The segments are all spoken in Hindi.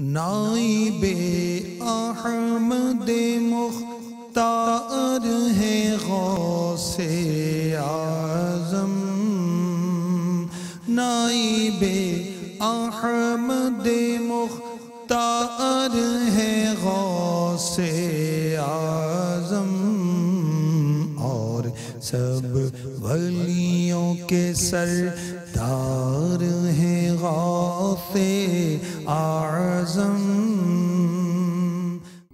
नाइबे अहमद मुख्तार है गौ गौसे आजम नाइबे अहमद मुख्तार है गौ से आजम और सब वलियों के सर सरदार हैं से أعظم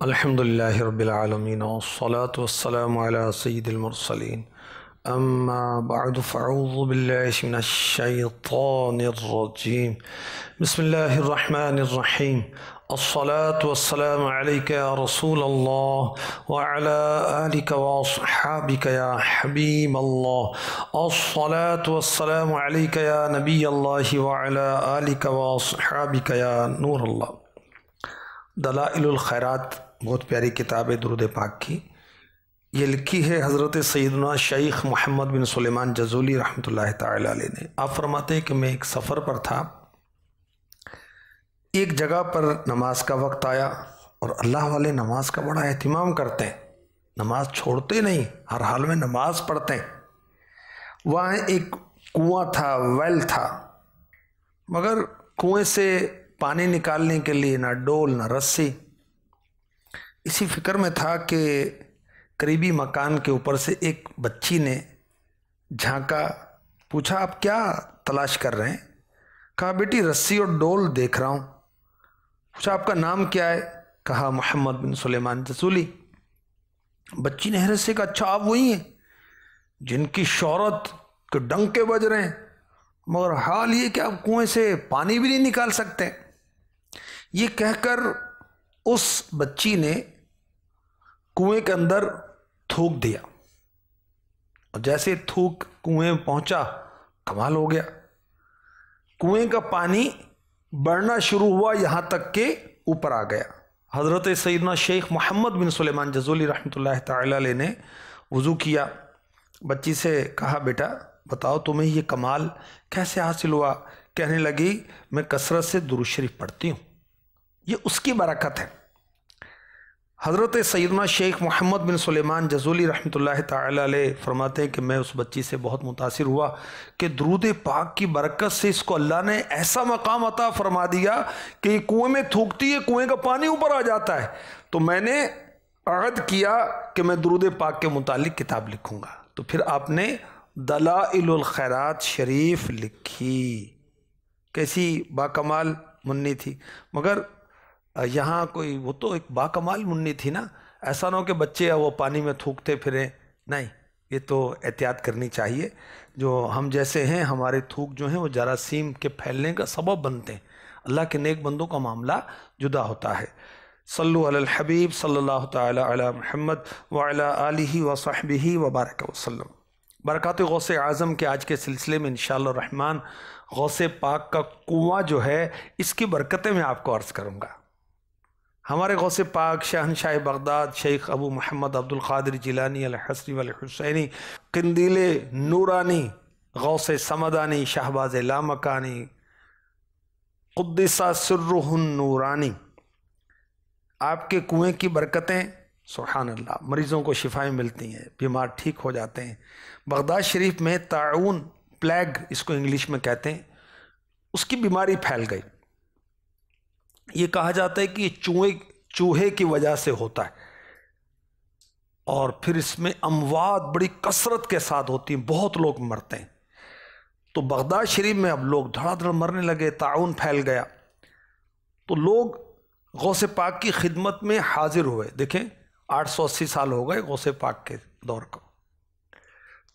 الحمد لله رب العالمين والصلاة والسلام على سيد المرسلين أما بعد فأعوذ بالله من الشيطان الرجيم بسم الله الرحمن الرحيم असलातम रसूल वलिक वाबिक या हबीब असलातम या नबी अल्लाह वलिक वाबिक या नूर दलाइलखैरत बहुत प्यारी किताब है दुरुद पाक की ये लिखी है हज़रत सैदना शेख मोहम्मद बिन सलेमान जजूली रहमत ला ने आप फरमाते हैं कि मैं एक सफ़र पर था एक जगह पर नमाज का वक्त आया और अल्लाह वाले नमाज का बड़ा अहतमाम करते हैं नमाज छोड़ते नहीं हर हाल में नमाज पढ़ते हैं वहाँ एक कुआं था वेल था मगर कुएं से पानी निकालने के लिए ना डोल ना रस्सी इसी फिक्र में था कि करीबी मकान के ऊपर से एक बच्ची ने झांका पूछा आप क्या तलाश कर रहे हैं कहा बेटी रस्सी और डोल देख रहा हूँ पूछा आपका नाम क्या है कहा मोहम्मद बिन सुलेमान रसूली बच्ची ने हैरत से कहा अच्छा आप वही हैं जिनकी शोहरत के डंके बज रहे हैं मगर हाल ये कि आप कुएं से पानी भी नहीं निकाल सकते ये कहकर उस बच्ची ने कुएं के अंदर थूक दिया और जैसे थूक कुएं पहुंचा कमाल हो गया कुएं का पानी बढ़ना शुरू हुआ यहाँ तक के ऊपर आ गया हज़रत सैदना शेख मोहम्मद बिन सुलेमान जजोली रहमत ताली ने वज़ू किया बच्ची से कहा बेटा बताओ तुम्हें ये कमाल कैसे हासिल हुआ कहने लगी मैं कसरत से दुरुशरीफ पढ़ती हूँ ये उसकी बरकत है हज़रत सैदना शेख मोहम्मद बिन सुलेमान जजूली रहमत ला फरमाते हैं कि मैं उस बच्ची से बहुत मुतासर हुआ कि दरूद पाक की बरकत से इसको अल्लाह ने ऐसा मकाम अता फरमा दिया कि कुएँ में थूकती है कुएँ का पानी ऊपर आ जाता है तो मैंने अहद किया कि मैं दरूद पाक के मुतालिक किताब लिखूँगा तो फिर आपने दलाखैरात शरीफ लिखी कैसी बाकमाल मुन्नी थी मगर यहाँ कोई वो तो एक बाकमाल मुन्नी थी ना ऐसा ना हो कि बच्चे वो पानी में थूकते फिरें नहीं ये तो एहतियात करनी चाहिए जो हम जैसे हैं हमारे थूक जो हैं वो जरासीम के फैलने का सबब बनते हैं अल्लाह के नेक बंदों का मामला जुदा होता है सल्लु अल हबीब सल्लल्लाहु ताला अला मोहम्मद वाला आलिही व वबारक वसलम बरक़ात गौस आज़म के आज के सिलसिले में इन रहमान गौसे पाक का कुआँ जो है इसकी बरकतें मैं आपको अर्ज़ करूँगा हमारे गौसे पाक शहनशाह Baghdad Sheikh Abu Mohammad Abdul Qadir Jilani वाल हुसैनी कंदील नूरानी गौस समदानी शाहबाज लामकानी कुद्दसा सर्रहन नूरानी आपके कुएं की बरकतें सुबहान अल्लाह मरीज़ों को शिफाएं मिलती हैं बीमार ठीक हो जाते हैं बगदाद शरीफ में ताउन प्लेग इसको इंग्लिश में कहते हैं उसकी बीमारी फैल गई ये कहा जाता है कि चूहे चूहे की वजह से होता है और फिर इसमें अमवात बड़ी कसरत के साथ होती है बहुत लोग मरते हैं तो बगदाद शरीफ में अब लोग धड़ाधड़ मरने लगे ताउन फैल गया तो लोग गौस पाक की खिदमत में हाजिर हुए देखें 880 साल हो गए गौस पाक के दौर को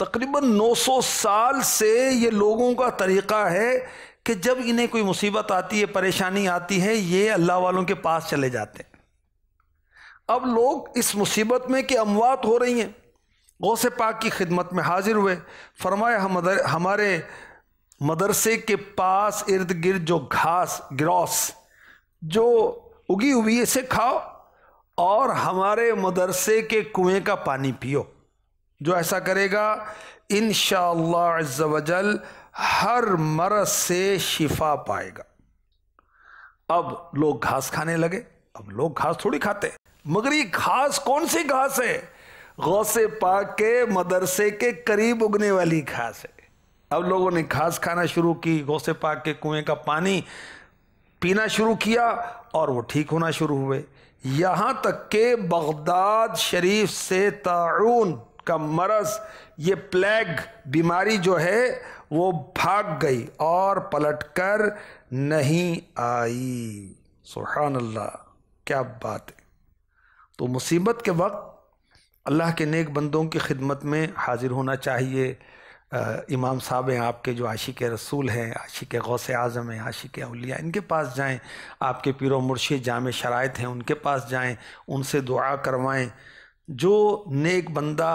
तकरीबन 900 साल से ये लोगों का तरीक़ा है कि जब इन्हें कोई मुसीबत आती है परेशानी आती है ये अल्लाह वालों के पास चले जाते हैं अब लोग इस मुसीबत में कि अमवात हो रही हैं गौसे पाक की खिदमत में हाजिर हुए फरमाए हम हमारे मदरसे के पास इर्द गिर्द जो घास ग्रॉस जो उगी हुई इसे खाओ और हमारे मदरसे के कुएं का पानी पियो जो ऐसा करेगा इन शजल हर मरस से शिफा पाएगा अब लोग घास खाने लगे अब लोग घास थोड़ी खाते मगर ये घास कौन सी घास है गौसे पाक के मदरसे के करीब उगने वाली घास है अब लोगों ने घास खाना शुरू की गौसे पाक के कुएं का पानी पीना शुरू किया और वो ठीक होना शुरू हुए यहां तक के बगदाद शरीफ से ताउन का मरस ये प्लेग बीमारी जो है वो भाग गई और पलट कर नहीं आई सुहान अल्लाह क्या बात है तो मुसीबत के वक्त अल्लाह के नेक बंदों की खिदमत में हाज़िर होना चाहिए आ, इमाम साहब हैं आपके जो आशिक रसूल हैं आशिक गौस आज़म हैं आशिक अलिया इनके पास जाएं आपके पीर मुर्शी जाम शरात हैं उनके पास जाएं उनसे दुआ करवाएं जो नेक बंदा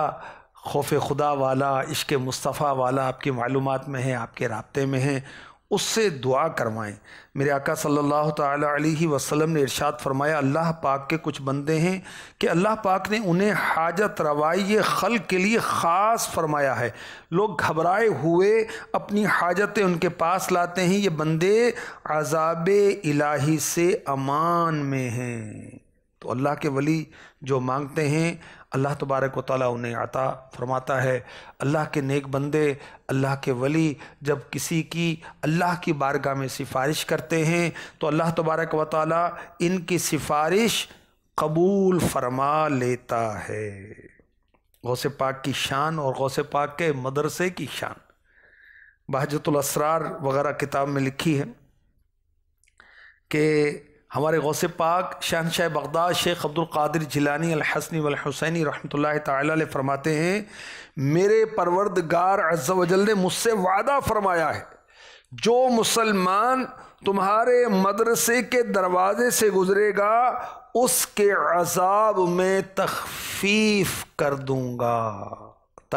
खौफ खुदा वाला इश्क मुस्तफ़ा वाला आपकी मालूम में है आपके रबते में है उससे दुआ करवाएं मेरे आका सल्लल्लाहु अलैहि वसल्लम ने इरशाद फरमाया अल्लाह पाक के कुछ बंदे हैं कि अल्लाह पाक ने उन्हें हाजत रवाई खल के लिए ख़ास फरमाया है लोग घबराए हुए अपनी हाजतें उनके पास लाते हैं ये बंदे अजाब इलाही से अमान में हैं तो अल्लाह के वली जो मांगते हैं अल्लाह तबारक व ताली उन्हें आता फरमाता है अल्लाह के नेक बंदे अल्लाह के वली जब किसी की अल्लाह की बारगाह में सिफारिश करते हैं तो अल्लाह तबारक व ताली इनकी सिफारिश कबूल फरमा लेता है गौस पाक की शान और गौस पाक के मदरसे की शान बहजतुलसरार वगैरह किताब में लिखी है कि हमारे गौसे पाक शहनशाह Baghdad Sheikh Abdul Qadir Jilani अलहसनी वलहसैनी रहमत ताल फरमाते हैं मेरे परवरदगार अज्जल ने मुझसे वादा फरमाया है जो मुसलमान तुम्हारे मदरसे के दरवाजे से गुजरेगा उसके अजाब में तखफीफ कर दूंगा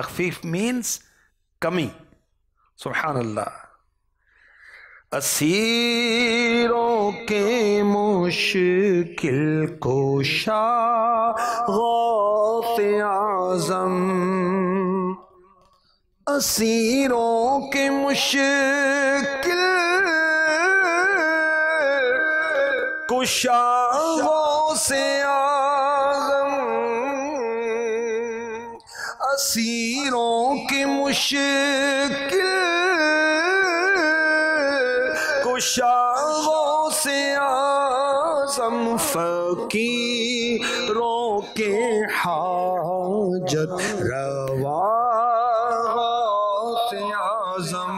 तखफीफ मीन्स कमी सुबहानल्ला असीरों के मुश्किल कोशा गौत आजम असीरों के मुश्किल कुशा से आजम असीरों के मुश्किल शाहों से आजम फकीरों के हाजत रवा से आजम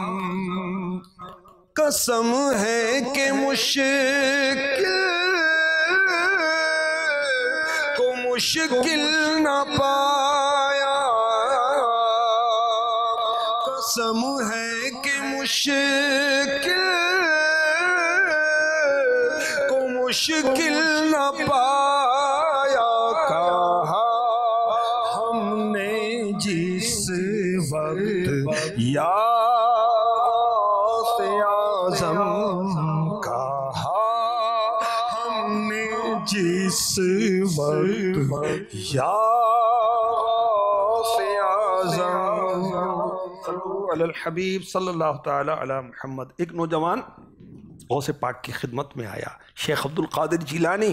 कसम है कि मुश्किल को मुश्किल न पाया कसम है कि मुश्किल मुश्किल न पाया कहा हमने जिस वक्त या से कहा हमने जिस वक्त या हबीब सल्लल्लाहु ताला अला मोहम्मद एक नौजवान गौस पाक की खिदमत में आया शेख अब्दुल कादिर जिलानी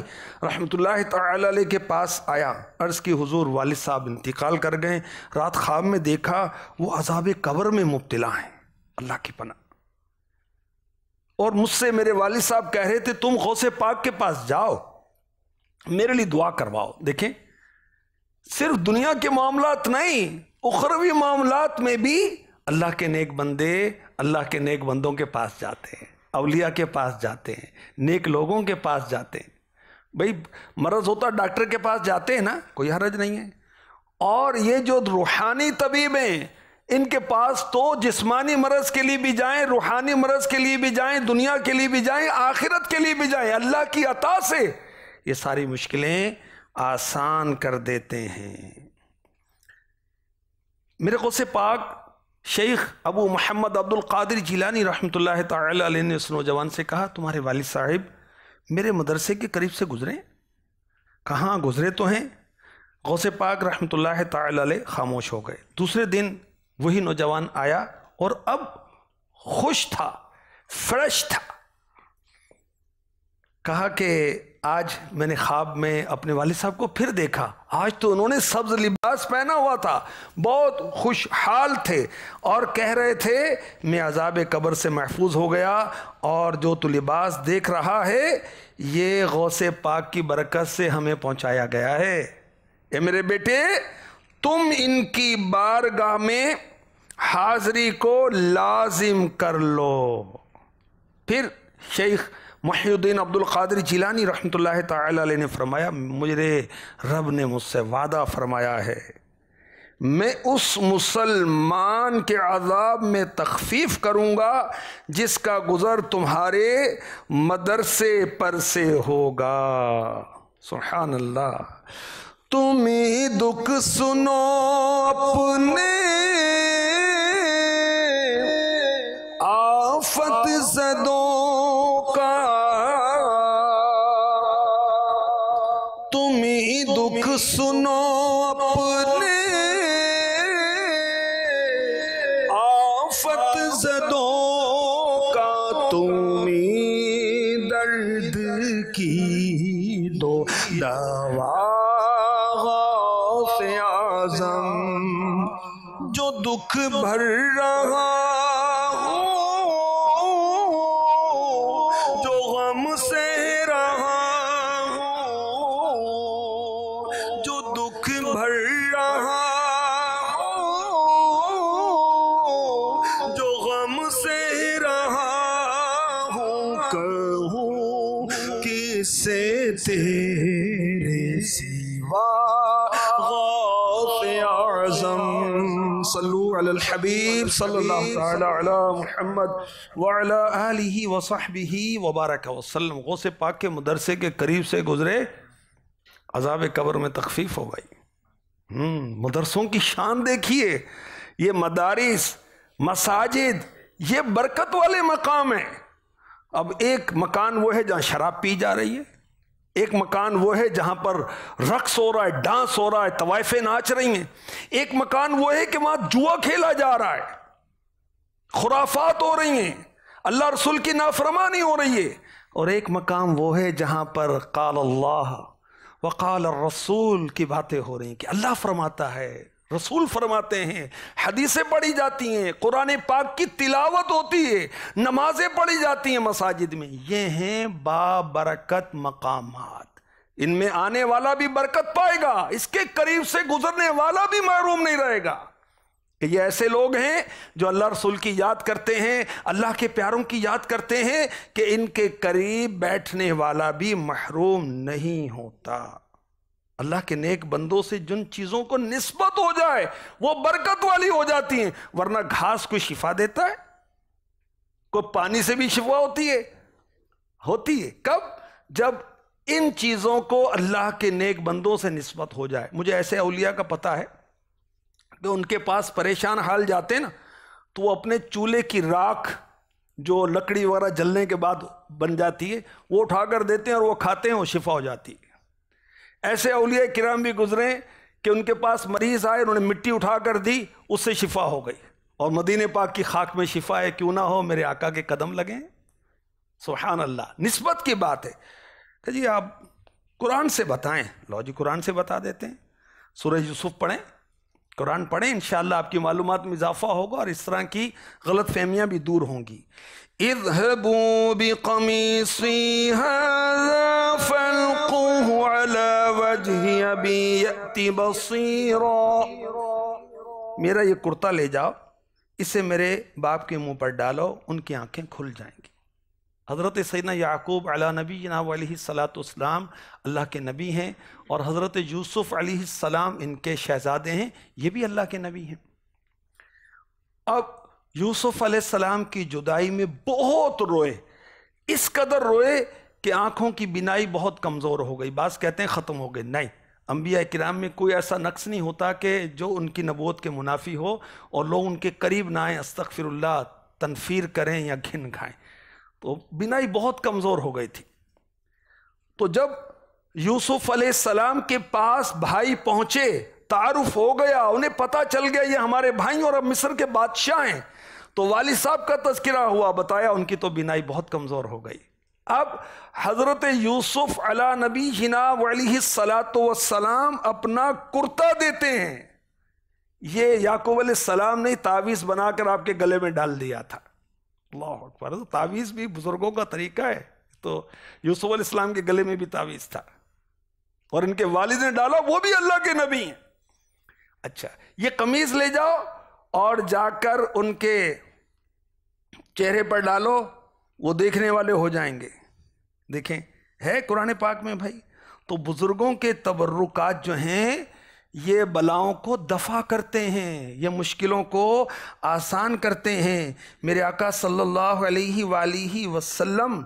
रहमतुल्लाह ताला के पास आया अर्ज़ की हुजूर वालिद साहब इंतकाल कर गए रात ख्वाब में देखा वो अजाब कबर में मुबतला हैं अल्लाह की पना और मुझसे मेरे वालिद साहब कह रहे थे तुम गौस पाक के पास जाओ मेरे लिए दुआ करवाओ देखें सिर्फ दुनिया के मामला नहीं उखरवी मामला में भी अल्लाह के नेक बंदे अल्लाह के नेक बंदों के पास जाते हैं अवलिया के पास जाते हैं नेक लोगों के पास जाते हैं भाई मर्ज होता डॉक्टर के पास जाते हैं ना कोई हरज नहीं है और ये जो रूहानी तबीब हैं इनके पास तो जिस्मानी मरज के लिए भी जाएं रूहानी मरज के लिए भी जाएं दुनिया के लिए भी जाएं आखिरत के लिए भी जाएं अल्लाह की अता से ये सारी मुश्किलें आसान कर देते हैं मेरे को से पाक Sheikh Abu Mohammad Abdul Qadir Jilani रहमत लाई ने उस नौजवान से कहा तुम्हारे वालिद साहिब मेरे मदरसे के करीब से गुज़रे कहाँ गुज़रे तो हैं गौसे पाक रहमत लाई खामोश हो गए दूसरे दिन वही नौजवान आया और अब खुश था फ्रेश था कहा कि आज मैंने ख्वाब में अपने वालिद साहब को फिर देखा आज तो उन्होंने सब्ज़ लिब लिबास पहना हुआ था बहुत खुशहाल थे और कह रहे थे मैं अजाब कब्र से महफूज हो गया और जो तो लिबास देख रहा है ये गौसे पाक की बरकत से हमें पहुंचाया गया है ए मेरे बेटे तुम इनकी बारगाह में हाजिरी को लाजिम कर लो फिर शेख महीद्दीन अब्दुल कादिर जिलानी रहमत ला ने फरमाया मुझे रब ने मुझसे वादा फरमाया है मैं उस मुसलमान के अजाब में तखफीफ करूँगा जिसका गुज़र तुम्हारे मदरसे पर से होगा सुहान अल्लाह तुम दुख सुनो अपने सुनो अपने आफत जदों का तुम्हें दर्द की दो तो दवा से आजम जो दुख भर रहा हो हबीब मोहम्मद वाली वसाहबी वबारक वसलम गौ से पाक के मदरसे के करीब से गुजरे अजाब कबर में तखफीफ हो गई हम्म, मदरसों की शान देखिए ये मदारिस मसाजिद ये बरकत वाले मकाम है अब एक मकान वो है जहाँ शराब पी जा रही है एक मकान वो है जहां पर रक्स हो रहा है डांस हो रहा है तवाइफे नाच रही हैं एक मकान वो है कि वहां जुआ खेला जा रहा है खुराफात हो रही हैं अल्लाह रसूल की नाफरमानी हो रही है और एक मकाम वो है जहां पर काल अल्लाह वकाल रसूल की बातें हो रही हैं कि अल्लाह फरमाता है रसूल फरमाते हैं हदीसें पढ़ी जाती हैं कुरान पाक की तिलावत होती है नमाजें पढ़ी जाती हैं मसाजिद में ये हैं बाबरकत मकाम इनमें आने वाला भी बरकत पाएगा इसके करीब से गुजरने वाला भी महरूम नहीं रहेगा कि ये ऐसे लोग हैं जो अल्लाह रसूल की याद करते हैं अल्लाह के प्यारों की याद करते हैं कि इनके करीब बैठने वाला भी महरूम नहीं होता अल्लाह के नेक बंदों से जिन चीज़ों को निस्बत हो जाए वो बरकत वाली हो जाती हैं वरना घास को शिफा देता है कोई पानी से भी शिफा होती है होती है कब जब इन चीज़ों को अल्लाह के नेक बंदों से निस्बत हो जाए मुझे ऐसे अलिया का पता है कि तो उनके पास परेशान हाल जाते ना तो वो अपने चूल्हे की राख जो लकड़ी वगैरह जलने के बाद बन जाती है वो उठा कर देते हैं और वो खाते हैं और शिफा हो जाती है ऐसे अलिया किराम भी गुजरे कि उनके पास मरीज़ आए उन्होंने मिट्टी उठा कर दी उससे शिफा हो गई और मदीने पाक की खाक में शिफा है क्यों ना हो मेरे आका के कदम लगे सुहान अल्लाह नस्बत की बात है तो जी आप कुरान से बताएं लो जी कुरान से बता देते हैं सूरज यूसुफ पढ़ें कुरान पढ़ें इन आपकी मालूम में इजाफा होगा और इस तरह की गलत फहमियाँ भी दूर होंगी इधबू बी कमीसी अला वजही अभी यति बसीरा मेरा ये कुर्ता ले जाओ इसे मेरे बाप के मुंह पर डालो उनकी आंखें खुल जाएंगी हज़रत सैना याकूब अला नबी सलातम अल्लाह के नबी हैं और हज़रत यूसुफ़ सलाम इनके शहज़ादे हैं ये भी अल्लाह के नबी हैं अब यूसुफ़ सलाम की जुदाई में बहुत रोए इस कदर रोए कि आंखों की बिनाई बहुत कमज़ोर हो गई बास कहते हैं ख़त्म हो गई नहीं अम्बिया कराम में कोई ऐसा नक्स नहीं होता कि जो उनकी नबोत के मुनाफी हो और लोग उनके करीब ना आएँ अस्तफ़िरल्ला तनफीर करें या घिन खाएँ तो बिनाई बहुत कमज़ोर हो गई थी तो जब यूसुफ सलाम के पास भाई पहुँचे तारुफ हो गया उन्हें पता चल गया ये हमारे भाई और अब मिस्र के बादशाह हैं तो वाली साहब का तस्करा हुआ बताया उनकी तो बिनाई बहुत कमज़ोर हो गई अब हज़रत यूसुफ अला नबी हिना वलीसलात वसलाम अपना कुर्ता देते हैं ये याकूब सलाम ने तावीज़ बनाकर आपके गले में डाल दिया था अल्लाह अकबर तो तावीज़ भी बुज़ुर्गों का तरीका है तो यूसुफ अलैहिस्सलाम के गले में भी तावीज़ था और इनके वालिद ने डाला वो भी अल्लाह के नबी हैं अच्छा ये कमीज़ ले जाओ और जाकर उनके चेहरे पर डालो वो देखने वाले हो जाएंगे देखें है कुरान पाक में भाई तो बुज़ुर्गों के तबर्रुकात जो हैं ये बलाओं को दफ़ा करते हैं ये मुश्किलों को आसान करते हैं मेरे आका सल्लल्लाहु अलैहि वाली वसल्लम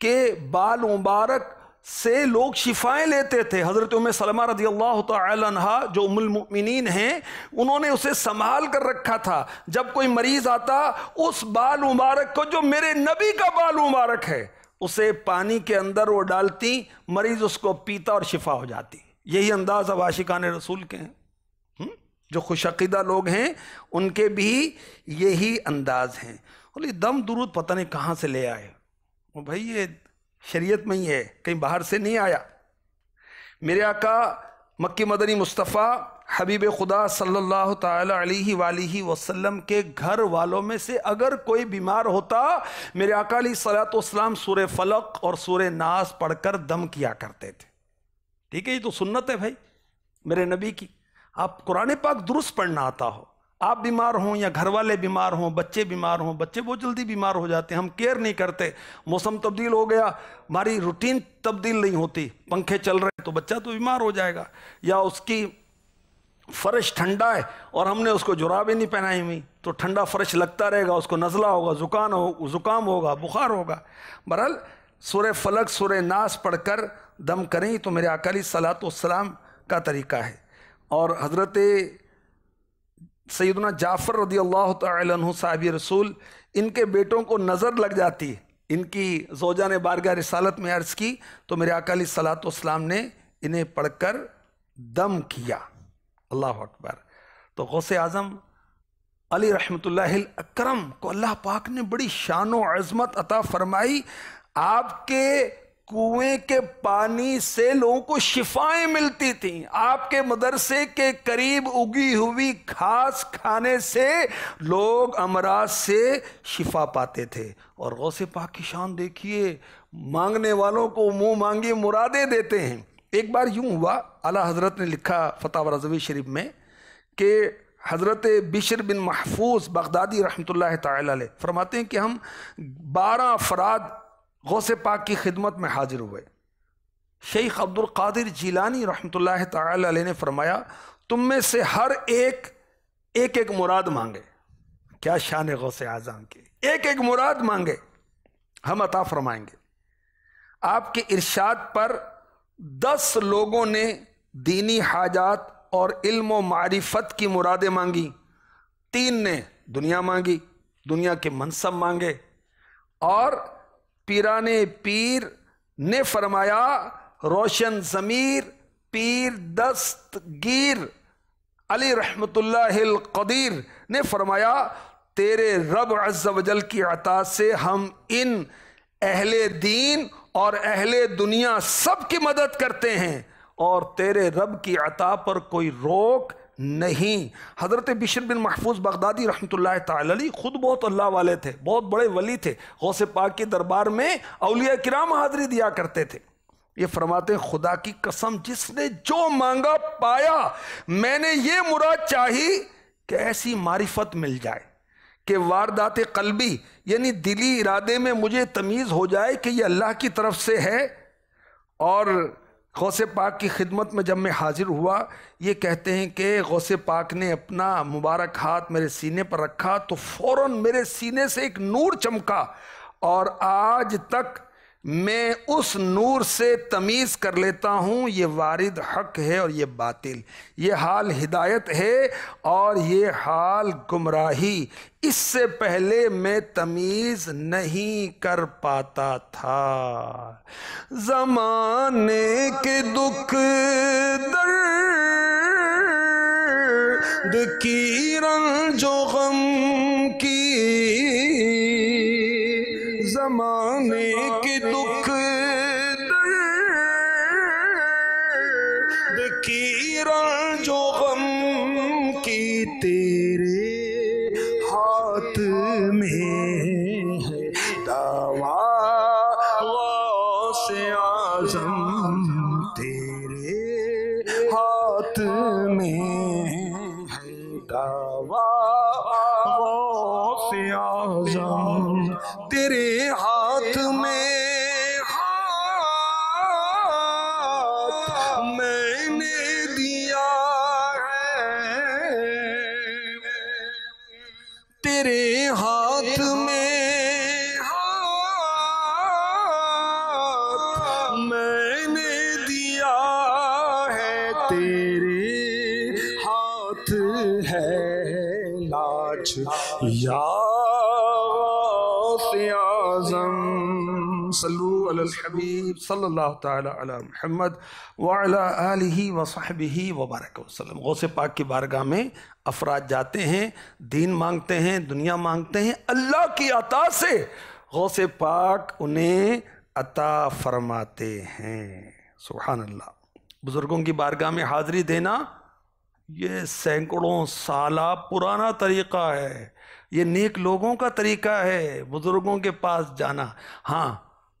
के बाल मुबारक से लोग शिफाएं लेते थे हज़रत उम सलमा रजी अल्लाह तहा जो उमिन हैं उन्होंने उसे संभाल कर रखा था जब कोई मरीज़ आता उस बाल मुबारक को जो मेरे नबी का बाल मुबारक है उसे पानी के अंदर वो डालती मरीज़ उसको पीता और शिफा हो जाती यही अंदाज़ अब आशिकान रसूल के हैं जो खुशकीदा लोग हैं उनके भी यही अंदाज़ हैं बोले दम दुरुद पता नहीं कहाँ से ले आए भाई ये शरीयत में ही है कहीं बाहर से नहीं आया मेरे आका मक्की मदनी मुस्तफ़ा हबीब खुदा सल्लल्लाहु अलैहि वसल्लम के घर वालों में से अगर कोई बीमार होता मेरे अकाली सलातम सूर फलक और सूर नास पढ़कर दम किया करते थे ठीक है ये तो सुन्नत है भाई मेरे नबी की आप कुरान पाक दुरुस्त पढ़ना आता हो आप बीमार हों या घर वाले बीमार हों बच्चे बीमार हों बच्चे बहुत जल्दी बीमार हो जाते हैं हम केयर नहीं करते मौसम तब्दील हो गया हमारी रूटीन तब्दील नहीं होती पंखे चल रहे हैं तो बच्चा तो बीमार हो जाएगा या उसकी फर्श ठंडा है और हमने उसको जुराबें नहीं पहनाई हुई तो ठंडा फर्श लगता रहेगा उसको नज़ला होगा जुकान हो ज़ुकाम होगा बुखार होगा बहरहाल सुर फलक सुर नास पढ़कर दम करें तो मेरे अकाली सलात सलाम का तरीका है और हज़रत सैदना जाफ़र रदी अल्लाह तु साहब रसूल इनके बेटों को नज़र लग जाती इनकी जोजा ने बारगा रसालत में अर्ज़ की तो मेरे अकाली सलात वाम ने इन्हें पढ़कर दम किया अल्लाह अकबर तो गौस आज़म अली रहमत अक्रम को अल्लाह पाक ने बड़ी शान व अज़मत अता फ़रमाई आपके कुएं के पानी से लोगों को शिफाएं मिलती थी आपके मदरसे के करीब उगी हुई घास खाने से लोग अमराज से शिफा पाते थे और गौसे पाक की शान देखिए मांगने वालों को मुंह मांगी मुरादे देते हैं एक बार यूं हुआ अला हजरत ने लिखा फतावर रजवी शरीफ में कि हज़रत बिशर बिन महफूज बगदादी रहमत ला फरमाते हैं कि हम बारह अफराद गौस पाक की खिदमत में हाजिर हुए शेख अब्दुल कादिर जीलानी रहमतुल्लाह ताला ने फरमाया तुम में से हर एक एक एक मुराद मांगे क्या शान गौसे आज़म की एक एक मुराद मांगे हम अता फरमाएंगे आपके इरशाद पर दस लोगों ने दीनी हाजात और इल्म मारिफत की मुरादें मांगी तीन ने दुनिया मांगी दुनिया के मनसब मांगे और पीरान पीर ने फरमाया रोशन ज़मीर पीर गिर अली रहमतुल्लाहिल कदीर ने फरमाया तेरे रब अज्जल की अता से हम इन अहले दीन और अहले दुनिया सब की मदद करते हैं और तेरे रब की अता पर कोई रोक नहीं हज़रत बिशर बिन महफूज बगदादी रहमत ताली ख़ुद बहुत अल्लाह वाले थे बहुत बड़े वली थे गौस पाक के दरबार में अलिया किराम हाज़री दिया करते थे ये फरमाते खुदा की कसम जिसने जो मांगा पाया मैंने ये मुराद चाही कि ऐसी मारिफत मिल जाए कि वारदात कलबी यानी दिली इरादे में मुझे तमीज़ हो जाए कि यह अल्लाह की तरफ से है और गौस पाक की खिदमत में जब मैं हाजिर हुआ ये कहते हैं कि गौस पाक ने अपना मुबारक हाथ मेरे सीने पर रखा तो फ़ौर मेरे सीने से एक नूर चमका और आज तक मैं उस नूर से तमीज़ कर लेता हूँ ये वारिद हक है और ये बातिल ये हाल हिदायत है और ये हाल गुमराही इससे पहले मैं तमीज़ नहीं कर पाता था ज़माने के दुख दर्द की रंग जो गम की जमाने के दुख तो الحبيب صلى الله تعاली अला महमद वबारक वसलम गौस पाक की बारगाह में अफराद जाते हैं दीन मांगते हैं दुनिया मांगते हैं अल्लाह की अता से गौस पाक उन्हें अता फरमाते हैं सुबहान अल्लाह बुज़ुर्गों की बारगाह में हाज़री देना ये सैकड़ों साल पुराना तरीक़ा है ये नेक लोगों का तरीक़ा है बुज़ुर्गों के पास जाना हाँ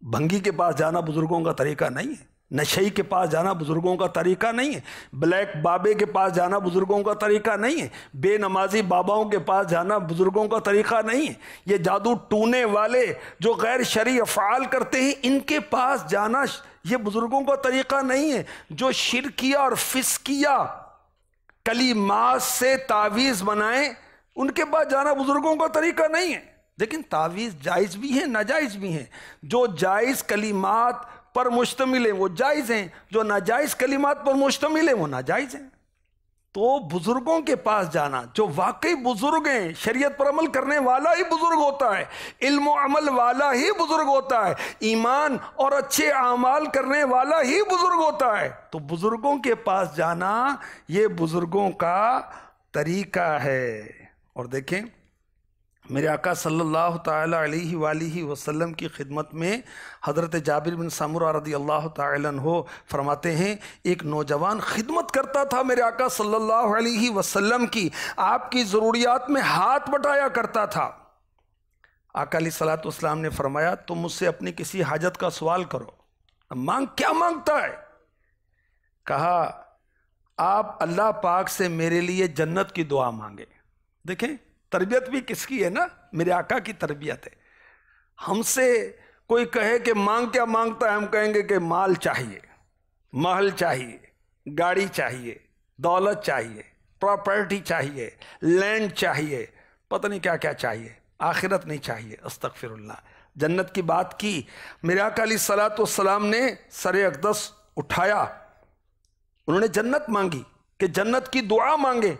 भंगी के पास जाना बुज़ुर्गों का तरीका नहीं है नशई के पास जाना बुज़ुर्गों का तरीका नहीं है ब्लैक बाबे के पास जाना बुज़ुर्गों का तरीका नहीं है बेनमाजी बाबाओं के पास जाना बुज़ुर्गों का तरीका नहीं है ये जादू टूने वाले जो गैर शरी अफ़ाल करते हैं इनके पास जाना ये बुज़ुर्गों का तरीका नहीं है जो शिरकिया और फिसकिया कलीमास से तावीज़ बनाए उनके पास जाना बुज़ुर्गों का तरीका नहीं है लेकिन तावीज़ जायज़ भी हैं नाजायज़ भी हैं जो जायज़ कलीमात पर मुश्तमिल हैं वो जायज़ हैं जो नाजायज़ कलीमात पर मुश्तमिल हैं वो नाजायज़ हैं तो बुज़ुर्गों के पास जाना जो वाकई बुज़ुर्ग हैं शरीयत पर अमल करने वाला ही बुज़ुर्ग होता है इल्म अमल वाला ही बुज़ुर्ग होता है ईमान और अच्छे अमाल करने वाला ही बुज़ुर्ग होता है तो बुज़ुर्गों के पास जाना ये बुज़ुर्गों का तरीका है और देखें मेरे आका सल्लल्लाहु अलैहि वाली वसल्लम की खिदमत में हज़रत जाबिर बिन समरा रदी अल्लाह तन हो फरमाते हैं एक नौजवान खिदमत करता था मेरे आका सल्लल्लाहु अलैहि वसल्लम की आपकी ज़रूरियात में हाथ बटाया करता था आकाली सलात ने फरमाया तुम मुझसे अपनी किसी हाजत का सवाल करो मांग क्या मांगता है कहा आप अल्लाह पाक से मेरे लिए जन्नत की दुआ मांगे देखें तरबियत भी किसकी है ना मेरे आका की तरबियत है हमसे कोई कहे कि मांग क्या मांगता है हम कहेंगे कि माल चाहिए महल चाहिए गाड़ी चाहिए दौलत चाहिए प्रॉपर्टी चाहिए लैंड चाहिए पता नहीं क्या क्या चाहिए आखिरत नहीं चाहिए अस्तफ़िरल्ला जन्नत की बात की मेरे अली सलात सलाम ने सरे अकदस उठाया उन्होंने जन्नत मांगी कि जन्नत की दुआ मांगे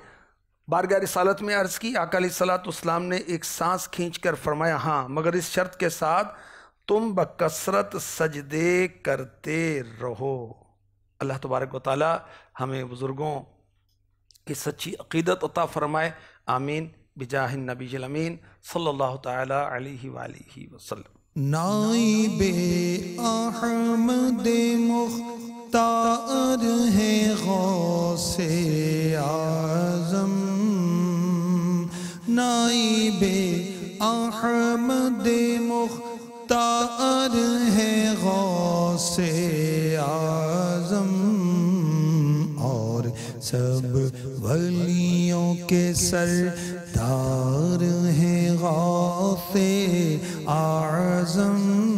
बारगार सालत में अर्ज़ की अकाली सलातम ने एक सांस खींच कर फरमाया हाँ मगर इस शर्त के साथ तुम बकसरत सजदे करते रहो अल्लाह तबारक वाली हमें बुज़ुर्गों की सच्ची अकीदत अता फ़रमाए आमीन बिजाहिन नबी अमीन सल्ला तसलम दे मुख तार है गौ से आज़म नाइबे अहमद मुख्तार है गौसे आजम और सब वलियों के सर तार हैं गौसे आजम